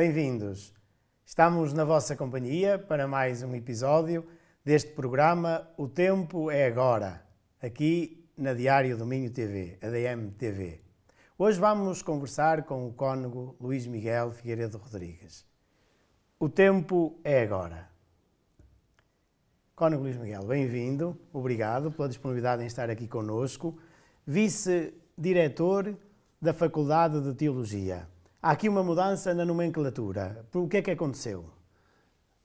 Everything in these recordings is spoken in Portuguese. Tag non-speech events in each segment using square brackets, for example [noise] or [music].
bem-vindos. Estamos na vossa companhia para mais um episódio deste programa O Tempo é Agora, aqui na Diário do Minho TV, ADM TV. Hoje vamos conversar com o cônego Luís Miguel Figueiredo Rodrigues. O tempo é agora. Cônego Luís Miguel, bem-vindo, obrigado pela disponibilidade em estar aqui conosco, vice-diretor da Faculdade de Teologia. Há aqui uma mudança na nomenclatura. O que é que aconteceu?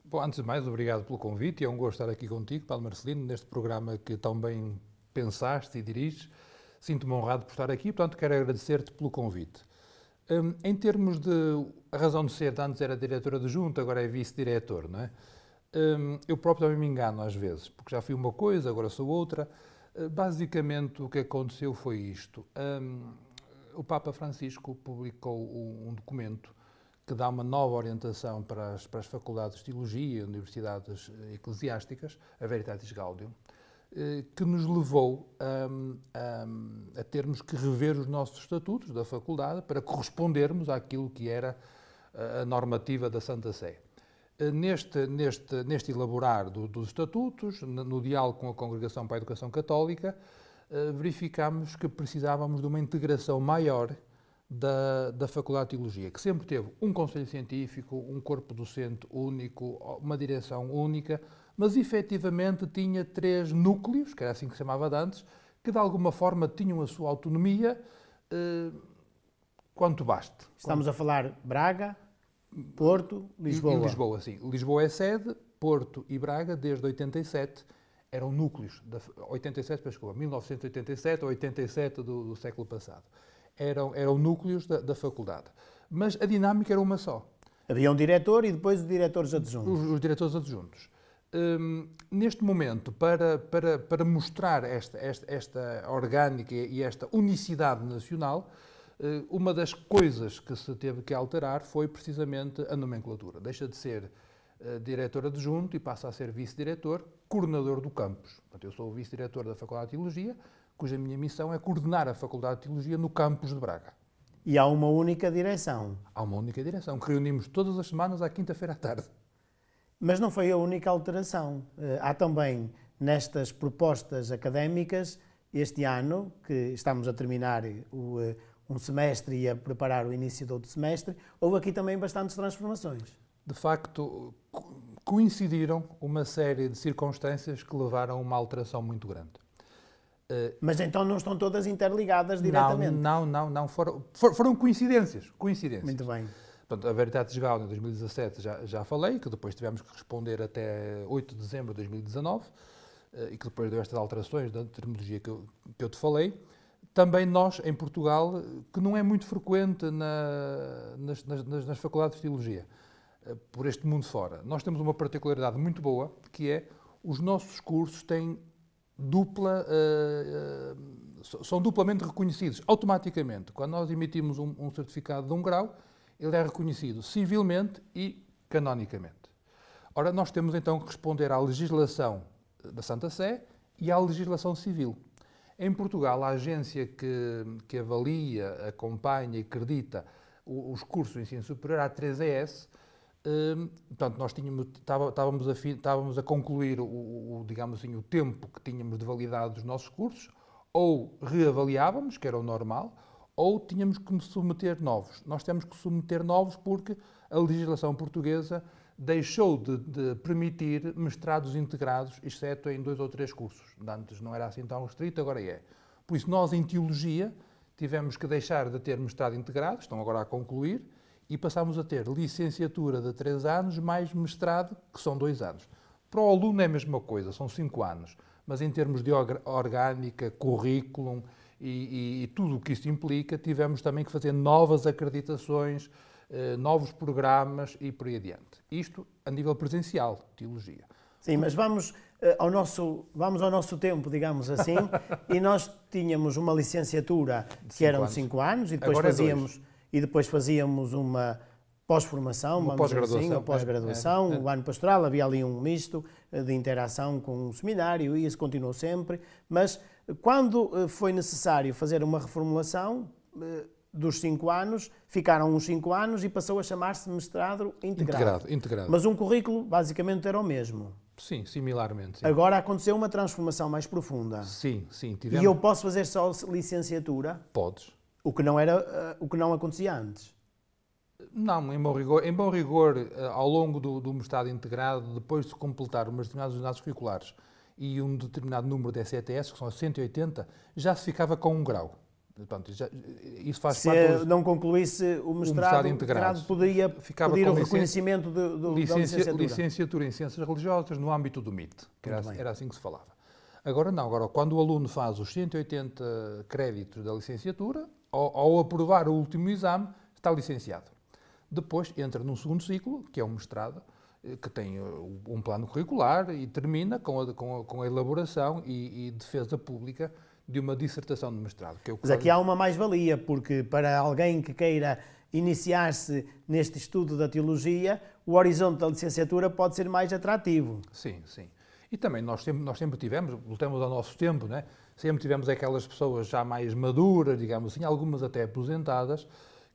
Bom, antes de mais, obrigado pelo convite. É um gosto estar aqui contigo, Paulo Marcelino, neste programa que tão bem pensaste e diriges. Sinto-me honrado por estar aqui, portanto, quero agradecer-te pelo convite. Um, em termos de a razão de ser, antes era diretora de junta, agora é vice-diretor, não é? Um, eu próprio também me engano às vezes, porque já fui uma coisa, agora sou outra. Hum, basicamente, o que aconteceu foi isto. Um, o Papa Francisco publicou um documento que dá uma nova orientação para as, para as faculdades de teologia, universidades eh, eclesiásticas, a Veritatis Gaudium, eh, que nos levou a, hum, a, hum, a, termos que rever os nossos estatutos da faculdade para correspondermos àquilo que era eh, a normativa da Santa Sé. Neste, neste, neste elaborar do, dos estatutos, no diálogo com a Congregação para a Educação Católica, eh, verificámos que precisávamos de uma integração maior da, da Faculdade de Teologia, que sempre teve um conselho científico, um corpo docente único, uma direção única, mas efetivamente tinha três núcleos, que era assim que se chamava de antes, que de alguma forma tinham a sua autonomia eh, quanto baste. Estamos quanto... a falar Braga, Porto, Lisboa. E, e Lisboa, sim. Lisboa é sede, Porto e Braga desde 87 eram núcleos, da, 87, desculpa, 1987 ou 87 do, do, século passado, eram, eram núcleos da, da faculdade. Mas a dinâmica era uma só. Havia um diretor e depois os diretores adjuntos. Os, os diretores adjuntos. Hum, neste momento, para, para, para mostrar esta, esta, esta orgânica e esta unicidade nacional, eh, uma das coisas que se teve que alterar foi precisamente a nomenclatura. Deixa de ser eh, diretor adjunto e passa a ser vice-diretor, coordenador do campus. Portanto, eu sou o vice-diretor da Faculdade de Teologia, cuja minha missão é coordenar a Faculdade de Teologia no campus de Braga. E há uma única direção. Há uma única direção, que reunimos todas as semanas à quinta-feira à tarde. Mas não foi a única alteração. Eh, há também nestas propostas académicas, este ano, que estamos a terminar eh, o, um semestre e a preparar o início do outro semestre, houve aqui também bastantes transformações. De facto, coincidiram uma série de circunstâncias que levaram a uma alteração muito grande. Eh, Mas então não estão todas interligadas diretamente? Não, não, não. não foram, foram coincidências, coincidências. Muito bem. Portanto, a Veritas em 2017, já, já falei, que depois tivemos que responder até 8 de dezembro de 2019, eh, e que depois deu estas alterações da terminologia que eu, que eu te falei. Também nós, em Portugal, que não é muito frequente na, nas, nas, nas faculdades de Teologia, eh, por este mundo fora. Nós temos uma particularidade muito boa, que é os nossos cursos têm dupla, uh, uh, são duplamente reconhecidos automaticamente. Quando nós emitimos um, um, certificado de um grau, ele é reconhecido civilmente e canonicamente. Ora, nós temos então que responder à legislação da Santa Sé e à legislação civil. Em Portugal, a agência que, que avalia, acompanha e acredita os cursos de ensino superior, a 3ES, Hum, portanto, nós tínhamos, estávamos, a, estávamos a concluir o, o, digamos assim, o tempo que tínhamos de validade dos nossos cursos, ou reavaliávamos, que era o normal, ou tínhamos que submeter novos. Nós temos que submeter novos porque a legislação portuguesa deixou de, de, permitir mestrados integrados, exceto em dois ou três cursos. Antes não era assim tão restrito, agora é. Por isso, nós em Teologia tivemos que deixar de ter mestrado integrado, estão agora a concluir, e passámos a ter licenciatura de 3 anos mais mestrado, que são 2 anos. Para o aluno é a mesma coisa, são 5 anos, mas em termos de orgânica, currículo e, e, e, tudo o que isso implica, tivemos também que fazer novas acreditações, eh, novos programas e por aí adiante. Isto a nível presencial, teologia. Sim, mas vamos, eh, ao nosso, vamos ao nosso tempo, digamos assim, [laughs] e nós tínhamos uma licenciatura que cinco eram 5 anos. anos. e depois Agora é fazíamos. É e depois fazíamos uma pós-formação, uma pós-graduação, assim, pós-graduação é, é, é. o ano pastoral, havia ali um misto eh, de interação com o seminário e isso continuou sempre, mas eh, quando eh, foi necessário fazer uma reformulação dos cinco anos, ficaram uns cinco anos e passou a chamar-se mestrado integrado. integrado. Integrado, Mas um currículo basicamente era o mesmo. Sim, similarmente. Sim. Agora aconteceu uma transformação mais profunda. Sim, sim. Tivemos... E eu posso fazer só licenciatura? Podes. O que não, era, eh, o que não acontecia antes. Não, em bom rigor, em bom rigor eh, ao longo do, do mestrado integrado, depois de completar umas determinadas unidades curriculares e um determinado número de SETS, que são 180, já se ficava com um grau. Portanto, já, isso faz se parte não concluísse o mestrado, o mestrado poderia ficava pedir o reconhecimento do da licenciatura. licenciatura em Ciências Religiosas no âmbito do MIT, que era, assim era assim que se falava. Agora não, agora quando o aluno faz os 180 créditos da licenciatura, ao, ao aprovar o último exame, está licenciado. Depois entra num segundo ciclo, que é o mestrado, eh, que tem eh, um plano curricular e termina com a, com a, com a elaboração e, e, defesa pública de uma dissertação de mestrado. Que é Mas aqui há uma mais-valia, porque para alguém que queira iniciar-se neste estudo da teologia, o horizonte da licenciatura pode ser mais atrativo. Sim, sim. E também nós sempre, nós sempre tivemos, voltamos ao nosso tempo, né? Sempre tivemos aquelas pessoas já mais maduras, digamos assim, algumas até aposentadas,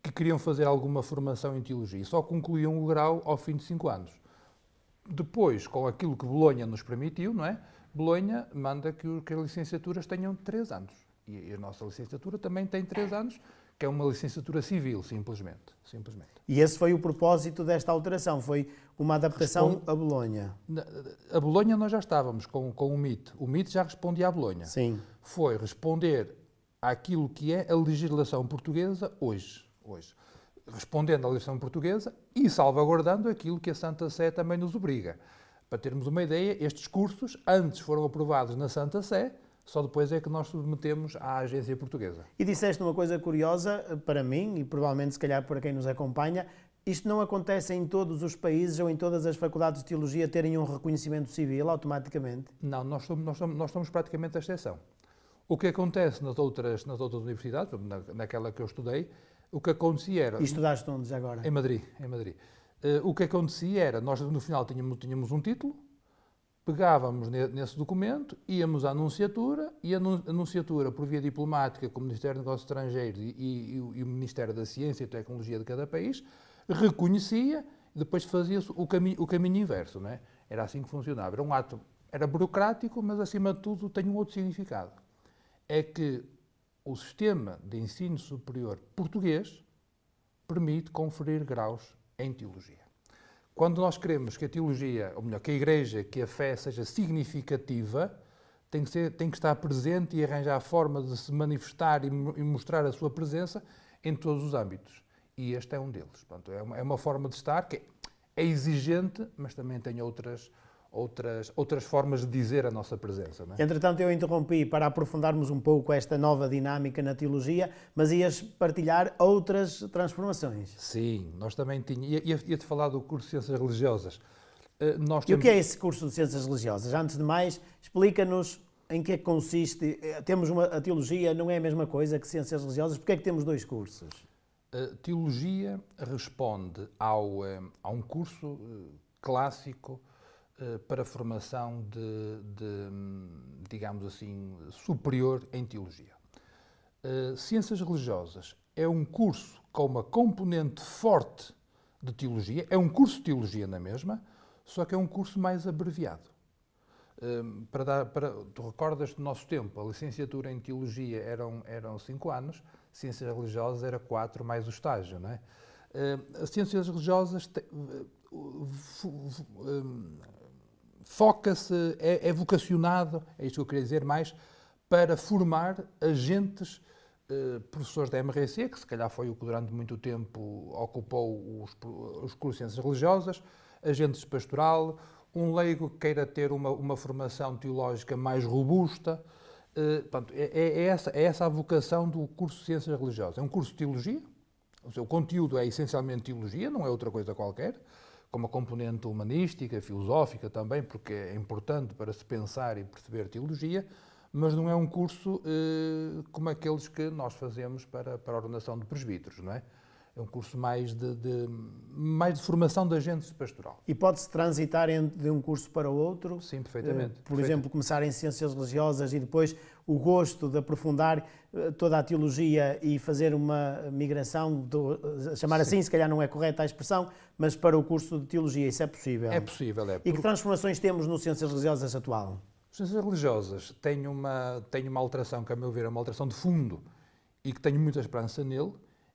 que queriam fazer alguma formação em teologia. e Só concluíam o grau ao fim de cinco anos. Depois, com aquilo que Bolonha nos permitiu, não é? Bolonha manda que as licenciaturas tenham três anos. E a nossa licenciatura também tem três anos que é uma licenciatura civil, simplesmente, simplesmente. E esse foi o propósito desta alteração, foi uma adaptação Responde... a Bolonha. A Bolonha nós já estávamos com, com o MIT, o MIT já respondia à Bolonha. Sim. Foi responder àquilo que é a legislação portuguesa hoje, hoje. Respondendo à legislação portuguesa e salvaguardando aquilo que a Santa Sé também nos obriga. Para termos uma ideia, estes cursos antes foram aprovados na Santa Sé, só depois é que nós submetemos à agência portuguesa. E disseste uma coisa curiosa eh, para mim e provavelmente se calhar para quem nos acompanha, isto não acontece em todos os países ou em todas as faculdades de teologia terem um reconhecimento civil automaticamente? Não, nós somos, nós somos, nós somos praticamente a exceção. O que acontece nas outras, nas outras universidades, na, naquela que eu estudei, o que acontecia era... E estudaste onde já agora? Em Madrid, em Madrid. Uh, o que acontecia era, nós no final tínhamos, tínhamos um título, pegávamos nesse documento, íamos à Anunciatura e a Anunciatura, por via diplomática, com o Ministério dos Negócios Estrangeiros e, e, e o Ministério da Ciência e Tecnologia de cada país, reconhecia e depois fazia-se o, cami o caminho inverso. Não é? Era assim que funcionava. Era um ato, era burocrático, mas acima de tudo tem um outro significado. É que o sistema de ensino superior português permite conferir graus em teologia. Quando nós queremos que a teologia, ou melhor, que a igreja, que a fé seja significativa, tem que, ser, tem que estar presente e arranjar a forma de se manifestar e, e mostrar a sua presença em todos os âmbitos. E este é um deles. Portanto, é, uma, é uma forma de estar que é exigente, mas também tem outras, outras, outras formas de dizer a nossa presença. É? Entretanto, eu interrompi para aprofundarmos um pouco esta nova dinâmica na teologia, mas ias partilhar outras transformações. Sim, nós também tínhamos. Ia-te ia falar do curso de Ciências Religiosas. Eh, nós temos... E o que é esse curso de Ciências Religiosas? Antes de mais, explica-nos em que é que consiste. Eh, temos uma, a teologia não é a mesma coisa que Ciências Religiosas, porque é que temos dois cursos? A eh, teologia responde ao, a um curso clássico eh, para formação de, de, digamos assim, superior em teologia. Eh, ciências religiosas é um curso com uma componente forte de teologia, é um curso de teologia na mesma, só que é um curso mais abreviado. Eh, para dar, para, tu recordas do nosso tempo, a licenciatura em teologia eram, eram cinco anos, ciências religiosas era quatro mais o estágio, não é? As ciências religiosas te, foca-se, é, é, vocacionado, é isto que eu queria dizer mais, para formar agentes eh, professores da MRC, que se calhar foi o que durante muito tempo ocupou os, os cursos de ciências religiosas, agentes pastoral, um leigo que queira ter uma, uma formação teológica mais robusta. Eh, portanto, é, é, é, essa, é essa a vocação do curso de ciências religiosas. É um curso de teologia, o seu conteúdo é essencialmente teologia, não é outra coisa qualquer com uma componente humanística, filosófica também, porque é importante para se pensar e perceber teologia, mas não é um curso eh, como aqueles que nós fazemos para, para a ordenação de presbíteros, não é? É um curso mais de, de mais de formação de agentes pastoral. E pode-se transitar de um curso para outro? Sim, perfeitamente. Eh, por perfeitamente. exemplo, começar em ciências religiosas e depois o gosto de aprofundar eh, toda a teologia e fazer uma migração, do, eh, chamar Sim. assim, se calhar não é correta a expressão, mas para o curso de teologia. Isso é possível? É possível, é. E que transformações temos no ciências religiosas atual? ciências religiosas têm uma, têm uma alteração, que a meu ver é uma alteração de fundo e que tenho muita esperança nele,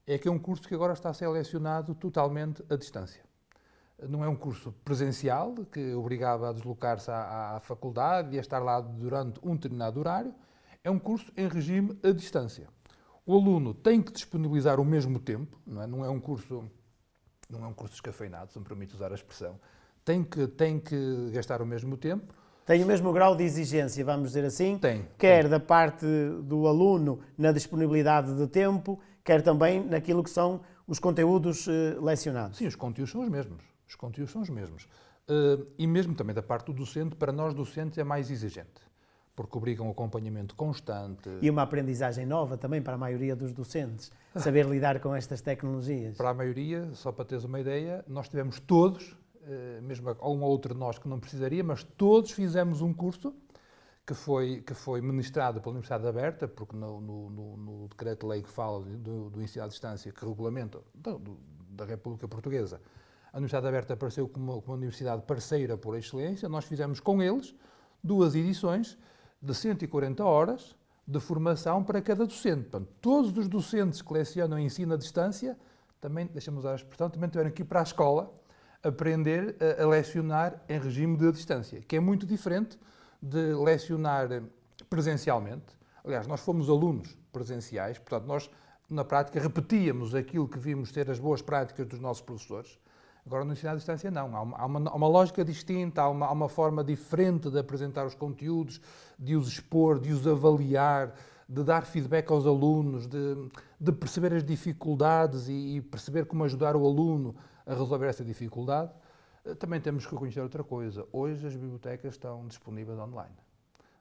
é que é um curso que agora está selecionado totalmente à distância. Não é um curso presencial, que obrigava a deslocar-se à, à, faculdade e a estar lá durante um determinado horário. É um curso em regime à distância. O aluno tem que disponibilizar o mesmo tempo, não é, não é um curso não é um curso descafeinado, se me permite usar a expressão. Tem que, tem que gastar o mesmo tempo, tem o mesmo grau de exigência, vamos dizer assim? Tem. Quer tem. da parte do aluno na disponibilidade de tempo, quer também naquilo que são os conteúdos eh, lecionados. Sim, os conteúdos são os mesmos. Os conteúdos são os mesmos. Eh, e mesmo também da parte do docente, para nós docentes é mais exigente, porque obriga um acompanhamento constante. E uma aprendizagem nova também para a maioria dos docentes, saber lidar com estas tecnologias. Para a maioria, só para teres uma ideia, nós tivemos todos, eh, mesmo algum outro de nós que não precisaria, mas todos fizemos um curso que foi, que foi ministrado pela Universidade Aberta, porque no, no, no, no decreto-lei que fala do, do ensino à distância, que regulamenta então, da, da República Portuguesa, a Universidade Aberta apareceu como, como uma universidade parceira por excelência. Nós fizemos com eles duas edições de 140 horas de formação para cada docente. Portanto, todos os docentes que lecionam ensino à distância, também, deixamos a expressão, também tiveram que ir para a escola aprender a, a lecionar em regime de distância, que é muito diferente de lecionar presencialmente. Aliás, nós fomos alunos presenciais, portanto, nós, na prática, repetíamos aquilo que vimos ser as boas práticas dos nossos professores. Agora, no ensino à distância, não. Há uma, há uma, há uma lógica distinta, há uma, há uma, forma diferente de apresentar os conteúdos, de os expor, de os avaliar, de dar feedback aos alunos, de, de perceber as dificuldades e, e perceber como ajudar o aluno a resolver essa dificuldade. Também temos que reconhecer outra coisa. Hoje as bibliotecas estão disponíveis online.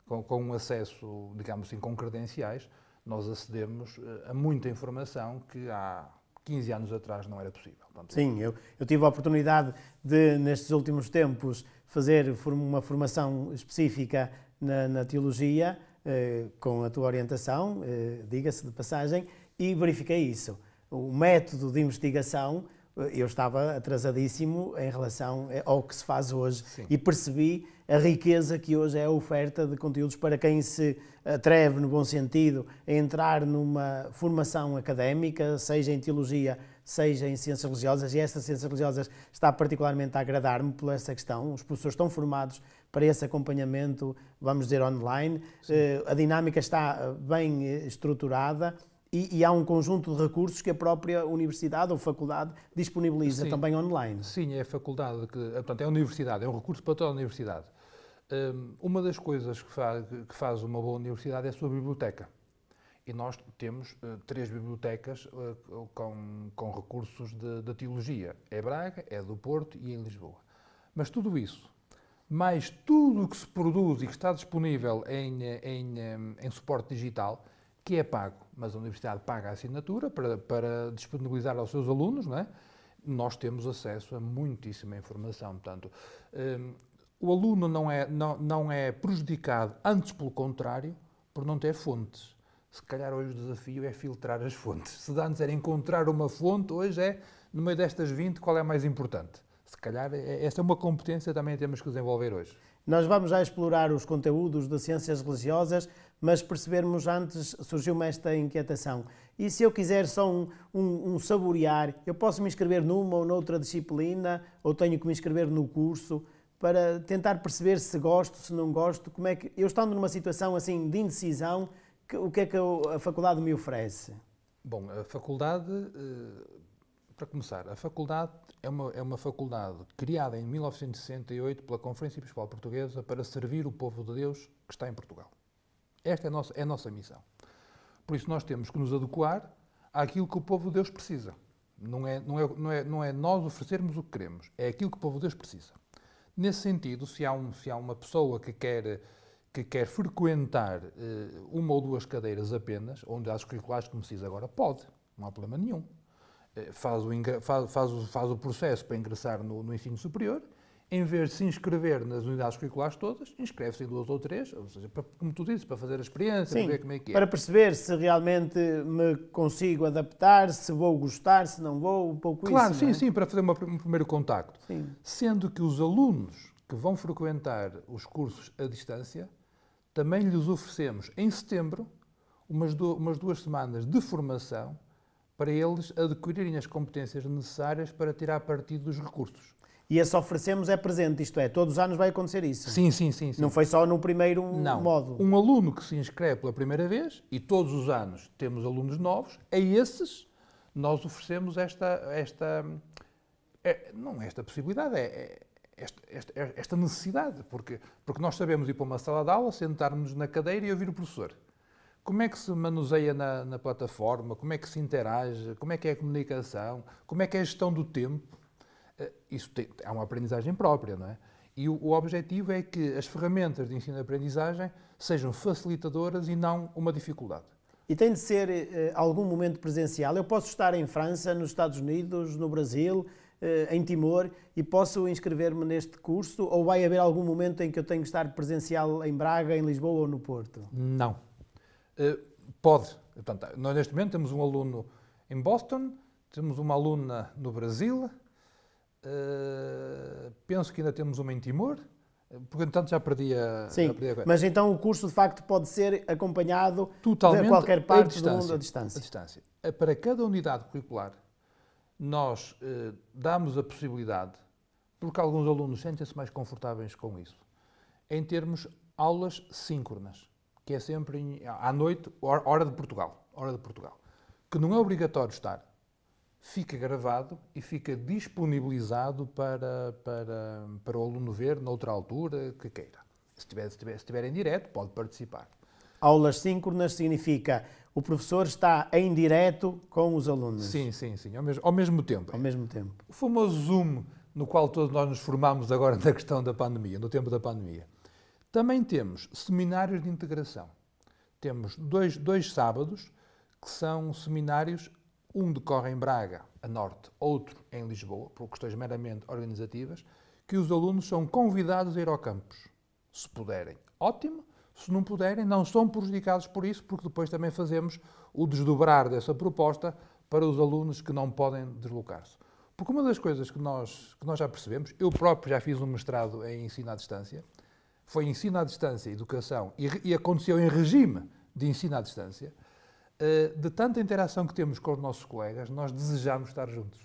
Com, com um acesso, digamos assim, com credenciais, nós acedemos eh, a muita informação que há 15 anos atrás não era possível. Portanto, Sim, eu, eu, tive a oportunidade de, nestes últimos tempos, fazer uma formação específica na, na teologia, eh, com a tua orientação, eh, diga-se de passagem, e verifiquei isso. O método de investigação eu estava atrasadíssimo em relação eh, ao que se faz hoje Sim. e percebi a riqueza que hoje é a oferta de conteúdos para quem se atreve, no bom sentido, a entrar numa formação académica, seja em teologia, seja em ciências religiosas, e estas ciências religiosas está particularmente a agradar-me por essa questão. Os professores estão formados para esse acompanhamento, vamos dizer, online. Sim. Eh, a dinâmica está eh, bem estruturada e, e, há um conjunto de recursos que a própria universidade ou faculdade disponibiliza Sim. também online. Sim, é a faculdade, que, portanto, é a universidade, é um recurso para toda a universidade. Hum, uma das coisas que faz, que faz uma boa universidade é a sua biblioteca. E nós temos eh, três bibliotecas eh, com, com recursos de, de teologia. É Braga, é do Porto e é em Lisboa. Mas tudo isso, mais tudo o que se produz e que está disponível em, em, em suporte digital, que é pago, mas a universidade paga a assinatura para, para disponibilizar aos seus alunos, não é? nós temos acesso a muitíssima informação. Portanto, um, o aluno não é, não, não é prejudicado, antes pelo contrário, por não ter fontes. Se calhar hoje o desafio é filtrar as fontes. Se antes era encontrar uma fonte, hoje é, no meio destas 20, qual é a mais importante. Se calhar é, é essa é uma competência também temos que desenvolver hoje. Nós vamos já explorar os conteúdos de ciências religiosas, mas percebermos antes, surgiu-me esta inquietação. E se eu quiser só um, um, um, saborear, eu posso me inscrever numa ou noutra disciplina, ou tenho que me inscrever no curso, para tentar perceber se gosto, se não gosto, como é que. Eu estando numa situação assim de indecisão, que, o que é que a faculdade me oferece? Bom, a faculdade, eh, para começar, a faculdade é uma, é uma faculdade criada em 1968 pela Conferência Episcopal Portuguesa para servir o povo de Deus que está em Portugal. Esta é a nossa, é a nossa missão. Por isso, nós temos que nos adequar àquilo que o povo de Deus precisa. Não é, não, é, não, é, não é nós oferecermos o que queremos, é aquilo que o povo de Deus precisa. Nesse sentido, se há, um, se há uma pessoa que quer, que quer frequentar eh, uma ou duas cadeiras apenas, onde há os curriculares que me agora, pode, não há problema nenhum. Eh, faz, o, faz, faz, o, faz o processo para ingressar no, no ensino superior em vez de se inscrever nas unidades curriculares todas, inscreve-se em duas ou três, ou seja, para, como tu dizes, para fazer a experiência, Sim, para ver como é que é. Para perceber se realmente me consigo adaptar, se vou gostar, se não vou, um pouco claro, isso. Claro, sim, é? sim, para fazer uma, um primeiro contacto. Sim. Sendo que os alunos que vão frequentar os cursos à distância, também lhes oferecemos em setembro umas, do, umas duas semanas de formação para eles adquirirem as competências necessárias para tirar partido dos recursos e esse oferecemos é presente, isto é, todos os anos vai acontecer isso. Sim, sim, sim. sim. Não foi só no primeiro Não. módulo. Um aluno que se inscreve pela primeira vez, e todos os anos temos alunos novos, a esses nós oferecemos esta. esta é, não é esta possibilidade, é, é esta, esta, é, esta, necessidade, porque, porque nós sabemos ir para uma sala de aula, sentarmos na cadeira e ouvir o professor. Como é que se manuseia na, na plataforma? Como é que se interage? Como é que é a comunicação? Como é que é a gestão do tempo? Eh, isso tem, há é uma aprendizagem própria, não é? E o, o objetivo é que as ferramentas de ensino-aprendizagem sejam facilitadoras e não uma dificuldade. E tem de ser eh, algum momento presencial. Eu posso estar em França, nos Estados Unidos, no Brasil, eh, em Timor e posso inscrever-me neste curso? Ou vai haver algum momento em que eu tenho de estar presencial em Braga, em Lisboa ou no Porto? Não. Eh, pode. Portanto, nós neste momento temos um aluno em Boston, temos uma aluna no Brasil, eh, penso que ainda temos uma em Timor, porque entanto já perdi a. Sim, já perdi a... mas então o curso de facto pode ser acompanhado Totalmente de qualquer parte do mundo à distância. A distância. Eh, para cada unidade curricular, nós eh, damos a possibilidade, porque alguns alunos sentem-se mais confortáveis com isso, em termos aulas síncronas, que é sempre em, à noite, hora de Portugal, hora de Portugal, que não é obrigatório estar fica gravado e fica disponibilizado para, para, para o aluno ver noutra altura que queira. Se estiver, se, tiver, se tiver em direto, pode participar. Aulas síncronas significa o professor está em direto com os alunos. Sim, sim, sim, ao mesmo, ao mesmo tempo. Ao mesmo tempo. O famoso Zoom, no qual todos nós nos formamos agora [laughs] na questão da pandemia, no tempo da pandemia. Também temos seminários de integração. Temos dois, dois sábados que são seminários um decorre em Braga, a norte, outro em Lisboa, por questões meramente organizativas, que os alunos são convidados a ir ao campus. Se puderem, ótimo. Se não puderem, não são prejudicados por isso, porque depois também fazemos o desdobrar dessa proposta para os alunos que não podem deslocar-se. Porque uma das coisas que nós, que nós já percebemos, eu próprio já fiz um mestrado em ensino à distância, foi ensino à distância, educação, e, e aconteceu em regime de ensino à distância, eh, de tanta interação que temos com os nossos colegas, nós desejamos estar juntos.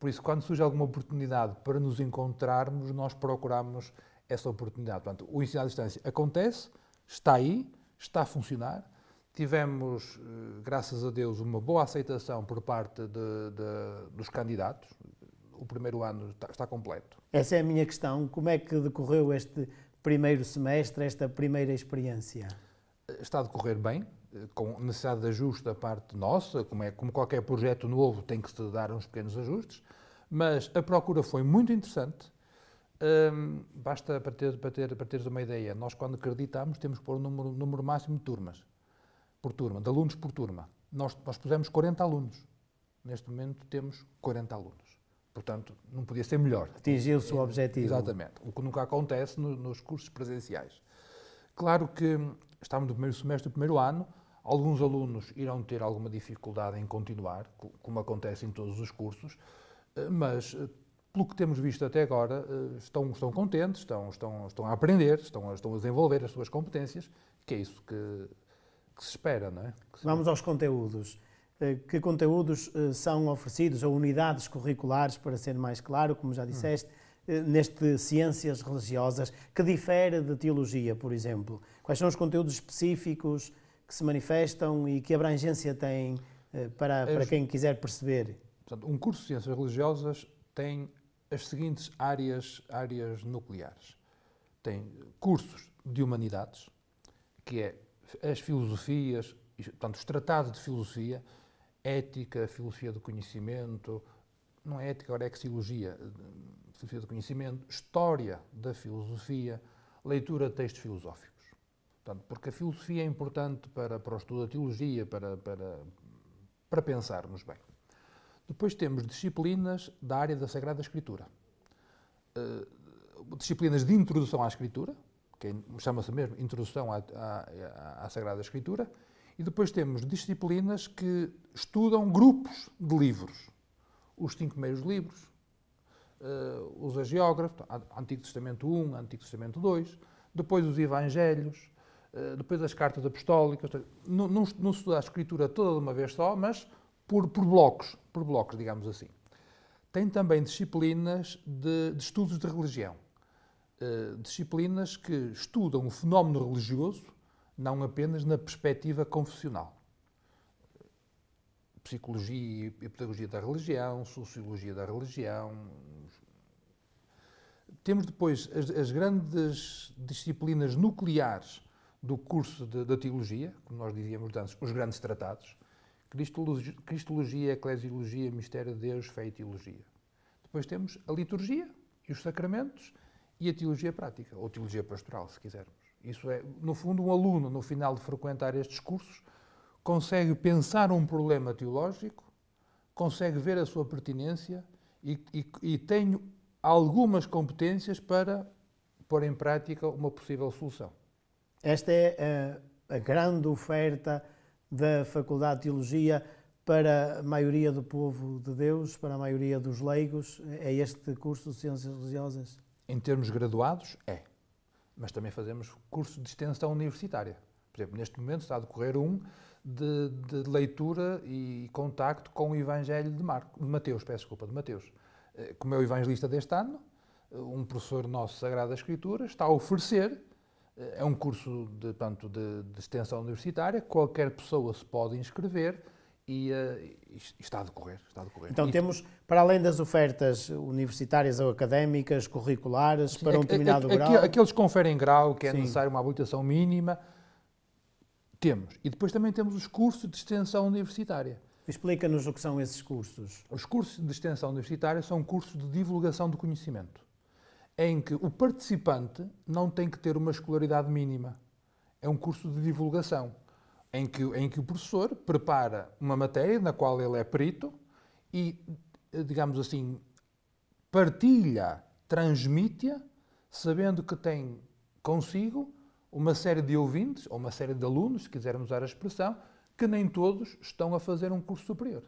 Por isso, quando surge alguma oportunidade para nos encontrarmos, nós procuramos essa oportunidade. Portanto, o ensino à distância acontece, está aí, está a funcionar. Tivemos, eh, graças a Deus, uma boa aceitação por parte de, de, dos candidatos. O primeiro ano está, está completo. Essa é a minha questão. Como é que decorreu este primeiro semestre, esta primeira experiência? Eh, está a decorrer bem eh, com necessidade de ajuste da parte nossa, como, é, como qualquer projeto novo tem que se dar uns pequenos ajustes, mas a procura foi muito interessante. Um, basta para, ter, para, ter, para teres uma ideia, nós quando acreditamos temos que pôr o um número, número, máximo de turmas, por turma, de alunos por turma. Nós, nós pusemos 40 alunos. Neste momento temos 40 alunos. Portanto, não podia ser melhor. Atingiu-se o objetivo. Exatamente. O que nunca acontece no, nos cursos presenciais. Claro que hum, estamos no primeiro semestre do primeiro ano, Alguns alunos irão ter alguma dificuldade em continuar, como acontece em todos os cursos, eh, mas eh, pelo que temos visto até agora, eh, estão, estão contentes, estão, estão, estão a aprender, estão, a, estão a desenvolver as suas competências, que é isso que, que se espera, não é? Vamos aos conteúdos. Que conteúdos são oferecidos, ou unidades curriculares, para ser mais claro, como já disseste, hum. neste Ciências Religiosas, que difere de Teologia, por exemplo? Quais são os conteúdos específicos que se manifestam e que abrangência têm eh, para, para quem quiser perceber? Portanto, um curso de Ciências Religiosas tem as seguintes áreas, áreas nucleares. Tem cursos de Humanidades, que é as filosofias, portanto, os tratados de filosofia, ética, filosofia do conhecimento, não é ética, agora é exilogia, eh, filosofia do conhecimento, história da filosofia, leitura de textos filosóficos. Portanto, porque a filosofia é importante para, para o estudo da teologia, para, para, para pensarmos bem. Depois temos disciplinas da área da Sagrada Escritura. Uh, disciplinas de introdução à Escritura, que é chama-se mesmo Introdução à, à, à, Sagrada Escritura, e depois temos disciplinas que estudam grupos de livros. Os cinco meios livros, uh, os agiógrafos, Antigo Testamento I, Antigo Testamento II, depois os Evangelhos, eh, depois as cartas apostólicas, não, não, não se estuda a escritura toda de uma vez só, mas por, por blocos, por blocos, digamos assim. Tem também disciplinas de, de estudos de religião, eh, disciplinas que estudam o fenómeno religioso, não apenas na perspectiva confessional. Psicologia e pedagogia da religião, sociologia da religião. Temos depois as, as grandes disciplinas nucleares do curso da teologia, como nós dizíamos antes, os grandes tratados, Cristologia, Cristologia, Eclesiologia, Mistério de Deus, Fé e Teologia. Depois temos a liturgia e os sacramentos e a teologia prática, ou teologia pastoral, se quisermos. Isso é, no fundo, um aluno, no final de frequentar estes cursos, consegue pensar um problema teológico, consegue ver a sua pertinência e, e, e tem algumas competências para pôr em prática uma possível solução. Esta é a, a grande oferta da Faculdade de Teologia para a maioria do povo de Deus, para a maioria dos leigos, é este curso de Ciências Religiosas? Em termos graduados, é. Mas também fazemos curso de extensão universitária. Por exemplo, neste momento está a decorrer um de, de leitura e contacto com o Evangelho de, Marco, de Mateus, peço desculpa, de Mateus. Eh, como é o evangelista deste ano, eh, um professor nosso Sagrada Escritura está a oferecer é um curso de, portanto, de, de extensão universitária, qualquer pessoa se pode inscrever e, uh, está, a decorrer, está a decorrer. Então e temos, para além das ofertas universitárias ou académicas, curriculares, sim, para um é determinado é grau... Aqueles que conferem grau, que é sim. necessário uma habilitação mínima, temos. E depois também temos os cursos de extensão universitária. Explica-nos o que são esses cursos. Os cursos de extensão universitária são cursos de divulgação do conhecimento em que o participante não tem que ter uma escolaridade mínima. É um curso de divulgação, em que, em que o professor prepara uma matéria na qual ele é perito e, eh, digamos assim, partilha, transmite-a, sabendo que tem consigo uma série de ouvintes, ou uma série de alunos, se quisermos usar a expressão, que nem todos estão a fazer um curso superior.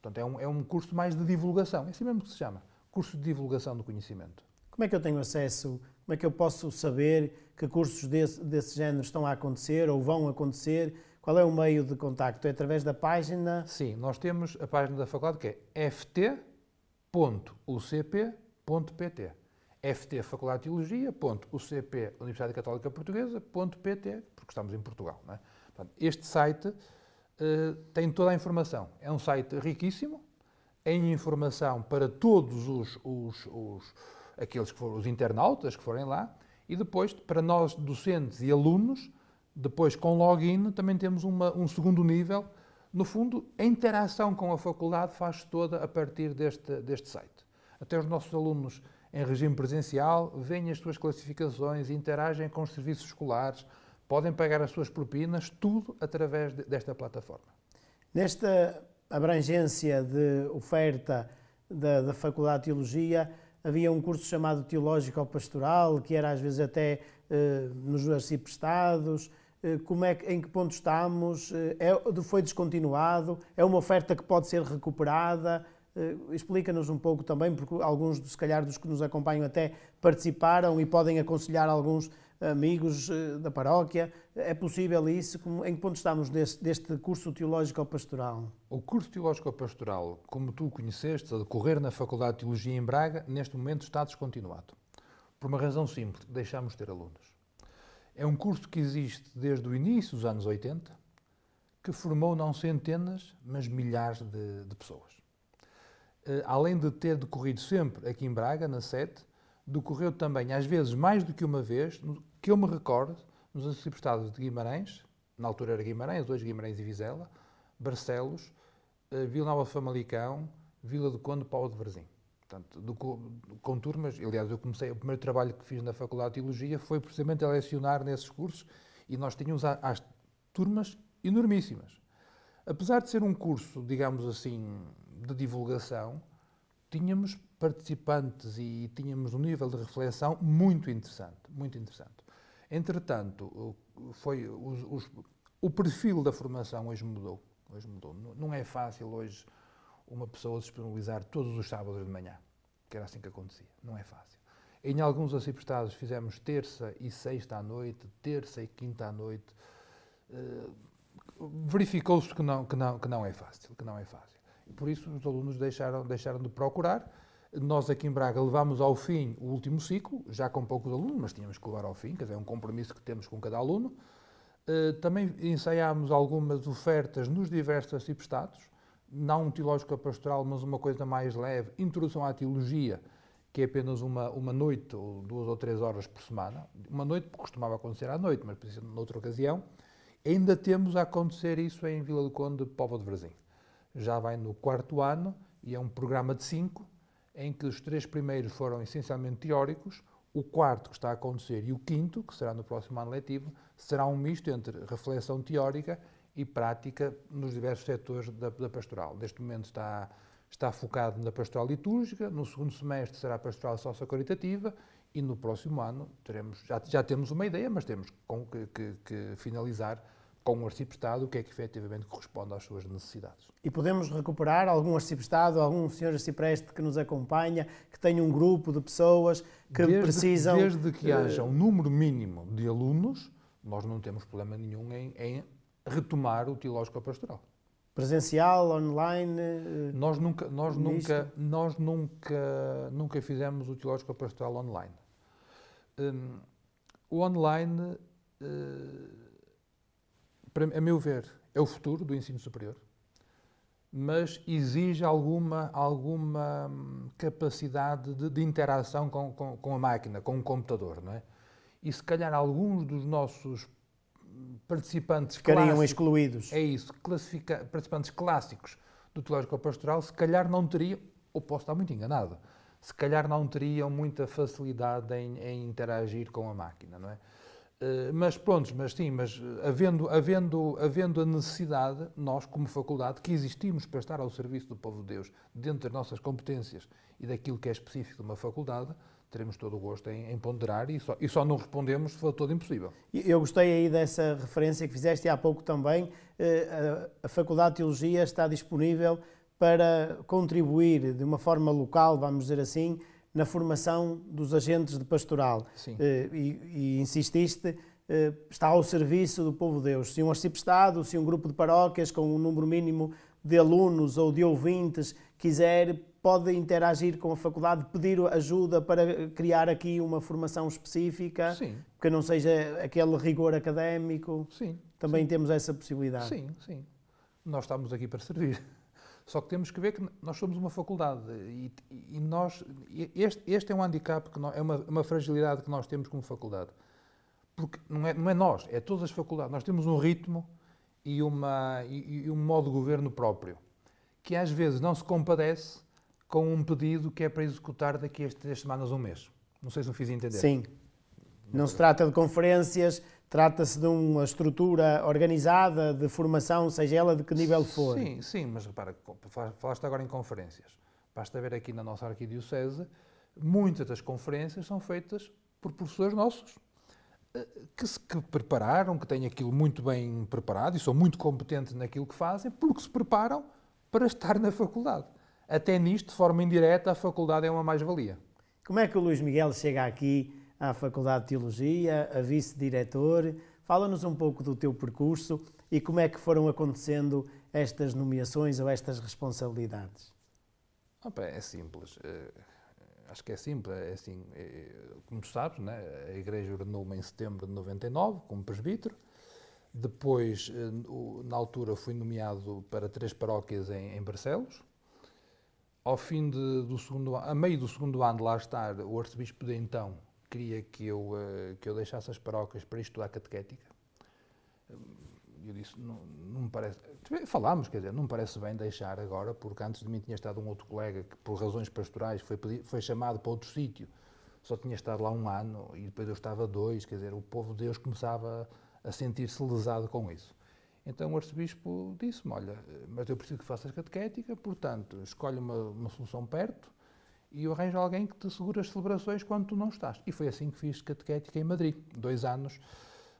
Portanto, é um, é um curso mais de divulgação, é assim mesmo que se chama, curso de divulgação do conhecimento. Como é que eu tenho acesso? Como é que eu posso saber que cursos desse, desse género estão a acontecer ou vão acontecer? Qual é o meio de contacto? É através da página? Sim, nós temos a página da faculdade que é ft.ucp.pt ftfaculdadeteologia.ucp, Universidade Católica Portuguesa.pt, porque estamos em Portugal. É? Portanto, este site uh, tem toda a informação. É um site riquíssimo, em informação para todos os, os, os aqueles que foram os internautas que forem lá, e depois, para nós docentes e alunos, depois com login, também temos uma, um segundo nível. No fundo, a interação com a faculdade faz toda a partir deste, deste site. Até os nossos alunos em regime presencial veem as suas classificações, interagem com os serviços escolares, podem pagar as suas propinas, tudo através de, desta plataforma. Nesta abrangência de oferta da, da Faculdade de Teologia, havia um curso chamado Teológico Pastoral, que era às vezes até eh, nos arciprestados, eh, como é que, em que ponto estamos, eh, é, foi descontinuado, é uma oferta que pode ser recuperada, eh, explica-nos um pouco também, porque alguns, se calhar, dos que nos acompanham até participaram e podem aconselhar alguns amigos eh, da paróquia. É possível isso? Em que ponto estamos deste, deste curso teológico-pastoral? O curso teológico-pastoral, como tu o conheceste, a decorrer na Faculdade de Teologia em Braga, neste momento está descontinuado. Por uma razão simples, deixamos de ter alunos. É um curso que existe desde o início dos anos 80, que formou não centenas, mas milhares de, de pessoas. Eh, além de ter decorrido sempre aqui em Braga, na sede, decorreu também, às vezes, mais do que uma vez, que eu me recordo, nos Antipostados de Guimarães, na altura era Guimarães, hoje Guimarães e Vizela, Barcelos, eh, Vila Nova Famalicão, Vila do Conde, Paulo de Verzim. Portanto, do, com turmas, aliás, eu comecei, o primeiro trabalho que fiz na Faculdade de Teologia foi precisamente a nesses cursos e nós tínhamos as turmas enormíssimas. Apesar de ser um curso, digamos assim, de divulgação, tínhamos participantes e tínhamos um nível de reflexão muito interessante, muito interessante. Entretanto, foi os, os, o perfil da formação hoje mudou, hoje mudou. Não é fácil hoje uma pessoa disponibilizar todos os sábados de manhã, que era assim que acontecia. Não é fácil. Em alguns acipostados fizemos terça e sexta à noite, terça e quinta à noite. Eh, verificou-se que não, que, não, que não é fácil, que não é fácil. Por isso os alunos deixaram, deixaram de procurar nós aqui em Braga levámos ao fim o último ciclo, já com poucos alunos, mas tínhamos que levar ao fim, quer dizer, é um compromisso que temos com cada aluno. Eh, também ensaiámos algumas ofertas nos diversos cipestados, não um teológico pastoral, mas uma coisa mais leve, introdução à teologia, que é apenas uma, uma noite, ou duas ou três horas por semana. Uma noite, porque costumava acontecer à noite, mas precisa de outra ocasião. Ainda temos a acontecer isso em Vila do Conde, Povo de Varzim. Já vai no quarto ano e é um programa de cinco, em que os três primeiros foram essencialmente teóricos, o quarto que está a acontecer e o quinto, que será no próximo ano letivo, será um misto entre reflexão teórica e prática nos diversos setores da, da pastoral. Neste momento está, está focado na pastoral litúrgica, no segundo semestre será a pastoral sociocaritativa e no próximo ano teremos, já, já temos uma ideia, mas temos que, que, que finalizar com o um arciprestado o que é que efetivamente corresponde às suas necessidades. E podemos recuperar algum arciprestado, algum senhor arcipreste que nos acompanha, que tenha um grupo de pessoas que desde, precisam... Desde que eh, haja um número mínimo de alunos, nós não temos problema nenhum em, em retomar o teológico pastoral. Presencial, online? Eh, nós nunca, nós nunca, nós nunca, nunca fizemos o teológico pastoral online. Um, o online... Uh, a meu ver, é o futuro do ensino superior, mas exige alguma, alguma hum, capacidade de, de interação com, com, com, a máquina, com o computador, não é? E se calhar alguns dos nossos participantes ficariam excluídos. É isso, participantes clássicos do teológico pastoral, se calhar não teriam, ou posso estar muito enganado, se calhar não teriam muita facilidade em, em interagir com a máquina, não é? Eh, mas pronto, mas sim, mas eh, havendo, havendo, havendo a necessidade, nós como faculdade, que existimos para estar ao serviço do povo de Deus, dentro das nossas competências e daquilo que é específico de uma faculdade, teremos todo o gosto em, em ponderar e só, e só não respondemos se for todo impossível. Eu gostei aí dessa referência que fizeste há pouco também. Eh, a Faculdade de Teologia está disponível para contribuir de uma forma local, vamos dizer assim, na formação dos agentes de pastoral. Sim. Eh, e, e insististe eh, está ao serviço do povo de Deus. Se um arciprestado, se um grupo de paróquias com um número mínimo de alunos ou de ouvintes quiser, pode interagir com a faculdade, pedir ajuda para criar aqui uma formação específica, sim. que não seja aquele rigor académico. Sim. Também sim. temos essa possibilidade. Sim, sim. Nós estamos aqui para servir. Só que temos que ver que nós somos uma faculdade e, e nós, este, este, é um handicap, que nós, é uma, uma, fragilidade que nós temos como faculdade. Porque não é, não é nós, é todas as faculdades. Nós temos um ritmo e, uma, e, e um modo de governo próprio, que às vezes não se compadece com um pedido que é para executar daqui a três semanas, um mês. Não sei se me fiz entender. Sim. Não se trata de conferências, Trata-se de uma estrutura organizada de formação, seja ela de que nível for. Sim, sim, mas repara, falaste agora em conferências. Basta ver aqui na nossa arquidiocese, muitas das conferências são feitas por professores nossos, eh, que se que prepararam, que têm aquilo muito bem preparado e são muito competentes naquilo que fazem, porque se preparam para estar na faculdade. Até nisto, de forma indireta, a faculdade é uma mais-valia. Como é que o Luís Miguel chega aqui à Faculdade de Teologia, a vice-diretor. Fala-nos um pouco do teu percurso e como é que foram acontecendo estas nomeações ou estas responsabilidades. Ah, é simples. Eh, acho que é simples. É assim, eh, como sabes, né? a Igreja ordenou-me em setembro de 99 como presbítero. Depois, eh, na altura, fui nomeado para três paróquias em, em Barcelos. Ao fim de, do segundo, a meio do segundo ano de lá estar, o arcebispo de então queria que eu, eh, que eu deixasse as paróquias para estudar catequética. Eu disse, não, não me parece. Falámos, quer dizer, não me parece bem deixar agora, porque antes de mim tinha estado um outro colega que, por razões pastorais, foi, foi chamado para outro sítio. Só tinha estado lá um ano e depois eu estava dois, quer dizer, o povo de Deus começava a sentir-se lesado com isso. Então o arcebispo disse-me: Olha, mas eu preciso que faças catequética, portanto, escolhe uma, uma solução perto e eu arranjo alguém que te segura as celebrações quando tu não estás. E foi assim que fiz catequética em Madrid, dois anos,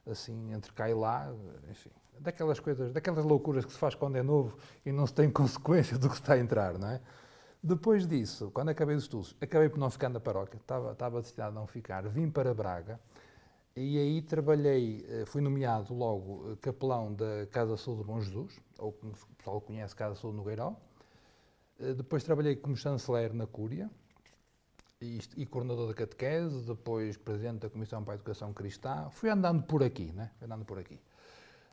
assim, entre cá e lá, enfim, daquelas coisas, daquelas loucuras que se faz quando é novo e não se tem [laughs] consequência do que está a entrar, não é? Depois disso, quando acabei os estudos, acabei por não ficar na paróquia, estava, estava destinado a não ficar, vim para Braga e aí trabalhei, eh, fui nomeado logo eh, capelão da Casa Sul de Bom Jesus, ou como o pessoal conhece, Casa Sul no Gueiral, eh, depois trabalhei como chanceler na Cúria e, coordenador da catequese, depois presidente da Comissão para a Educação Cristã. Fui andando por aqui, né? Fui andando por aqui.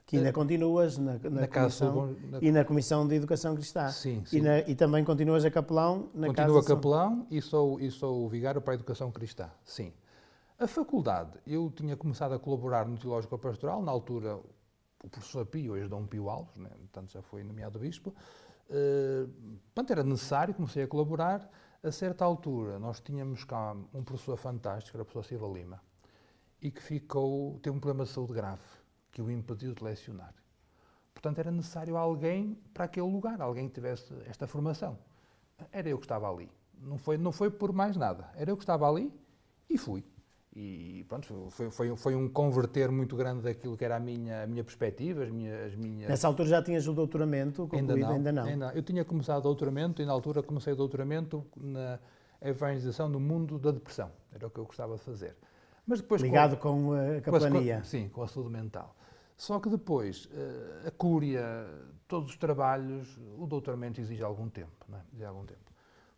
Que ainda eh, continuas na, na, na comissão, na, e na Comissão de Educação Cristã. Sim, sim. E, na, e também continuas a capelão na Continuo Casa Continuo a capelão e sou, e sou vigário para a Educação Cristã, sim. A faculdade, eu tinha começado a colaborar no Teológico Pastoral, na altura o professor Pio, hoje Dom Pio Alves, né? portanto já foi nomeado bispo, eh, portanto, era necessário, comecei a colaborar. A certa altura, nós tínhamos cá um professor fantástico, que era o professor Silva Lima, e que ficou, teve um problema de saúde grave, que o impediu de lecionar. Portanto, era necessário alguém para aquele lugar, alguém que tivesse esta formação. Era eu que estava ali. Não foi, não foi por mais nada. Era eu que estava ali e fui e pronto, foi, foi, foi, um converter muito grande daquilo que era a minha, a minha perspectiva, as minhas, as minhas... Nessa altura já tinhas o doutoramento concluído? Ainda não, ainda não. Ainda Eu tinha começado o doutoramento e na altura comecei o doutoramento na evangelização do mundo da depressão, era o que eu gostava de fazer. Mas depois Ligado com, eh, com a capelania? Sim, com a saúde mental. Só que depois, eh, a cúria, todos os trabalhos, o doutoramento exige algum tempo, não é? Exige algum tempo.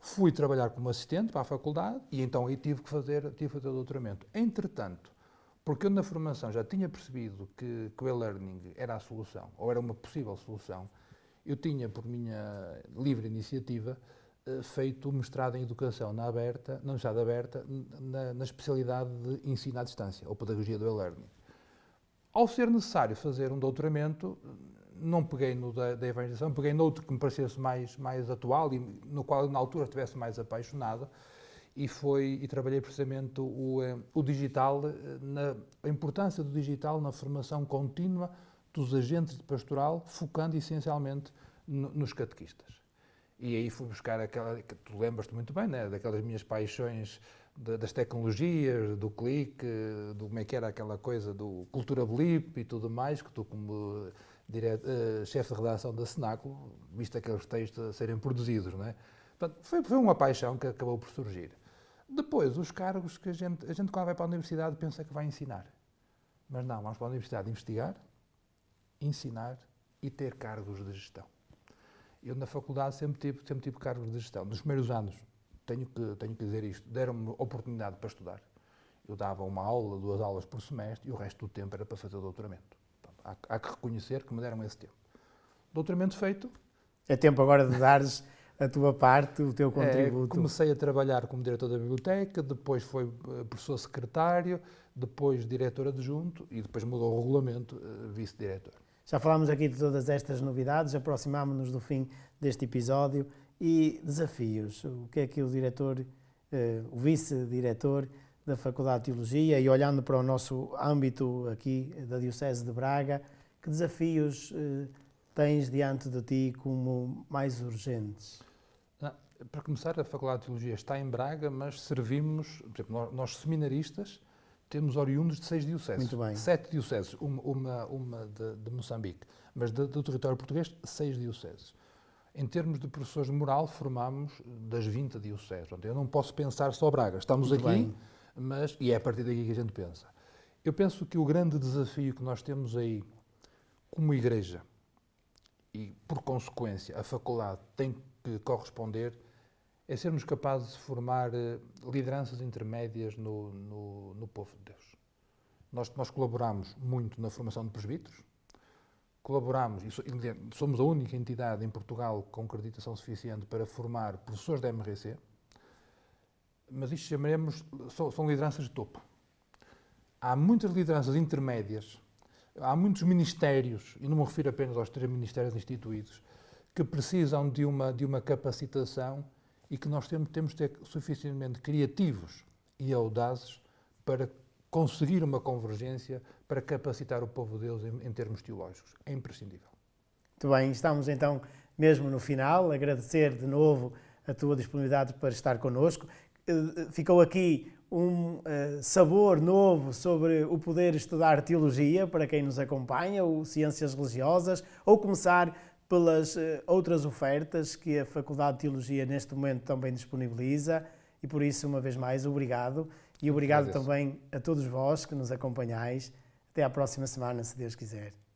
Fui trabalhar como assistente para a faculdade e então aí tive que fazer, tive que fazer doutoramento. Entretanto, porque eu na formação já tinha percebido que, que o e-learning era a solução, ou era uma possível solução, eu tinha, por minha livre iniciativa, eh, feito o mestrado em Educação na Aberta, na Universidade Aberta, na, na especialidade de Ensino à Distância, ou Pedagogia do E-Learning. Ao ser necessário fazer um doutoramento, não peguei no da, da evangelização, peguei noutro que me parecesse mais, mais atual e no qual na altura estivesse mais apaixonado e foi e trabalhei precisamente o, eh, o digital, eh, na, a importância do digital na formação contínua dos agentes de pastoral, focando essencialmente no, nos catequistas. E aí fui buscar aquela, que tu lembras-te muito bem, né? daquelas minhas paixões de, das tecnologias, do clique, do como é que era aquela coisa do cultura blip e tudo mais, que tu como direto, uh, chefe de redação da Senaco, visto aqueles textos a serem produzidos, não é? Portanto, foi, foi uma paixão que acabou por surgir. Depois, os cargos que a gente, a gente quando vai para a universidade pensa que vai ensinar. Mas não, vamos para a universidade investigar, ensinar e ter cargos de gestão. Eu na faculdade sempre tive, sempre tive cargos de gestão. Nos primeiros anos, tenho que, tenho que dizer isto, deram-me oportunidade para estudar. Eu dava uma aula, duas aulas por semestre e o resto do tempo era para fazer doutoramento. Há, há que reconhecer que me deram esse tempo. Doutoramento feito. É tempo agora de dares a tua parte, o teu é, contributo. É, comecei a trabalhar como diretor da biblioteca, depois foi eh, professor secretário, depois diretor adjunto e depois mudou o regulamento, eh, vice-diretor. Já falámos aqui de todas estas novidades, aproximámos-nos do fim deste episódio e desafios. O que é que o diretor, eh, o vice-diretor, da Faculdade de Teologia e olhando para o nosso âmbito aqui da Diocese de Braga, que desafios eh, tens diante de ti como mais urgentes? Ah, para começar, a Faculdade de Teologia está em Braga, mas servimos, por exemplo, nós, seminaristas temos oriundos de seis dioceses. Sete dioceses, uma, uma, uma de, de, Moçambique, mas de, do território português, seis dioceses. Em termos de professores de moral, formamos das 20 dioceses. eu não posso pensar só Braga. Estamos Muito aqui. Bem mas, e é a partir daqui que a gente pensa. Eu penso que o grande desafio que nós temos aí, como igreja, e por consequência a faculdade tem que corresponder, é sermos capazes de formar eh, lideranças intermédias no, no, no povo de Deus. Nós, nós colaboramos muito na formação de presbíteros, colaboramos, e somos a única entidade em Portugal com acreditação suficiente para formar professores da MRC, mas isto chamaremos, são, são lideranças de topo. Há muitas lideranças intermédias, há muitos ministérios, e não me refiro apenas aos três ministérios instituídos, que precisam de uma, de uma capacitação e que nós temos, temos de ter suficientemente criativos e audazes para conseguir uma convergência para capacitar o povo de Deus em, em termos teológicos. É imprescindível. Muito bem, estamos então mesmo no final. Agradecer de novo a tua disponibilidade para estar connosco. Eh, ficou aqui um eh, sabor novo sobre o poder estudar teologia para quem nos acompanha, ou ciências religiosas, ou começar pelas eh, outras ofertas que a Faculdade de Teologia neste momento também disponibiliza. E por isso, uma vez mais, obrigado. E obrigado também a todos vós que nos acompanhais. Até à próxima semana, se Deus quiser.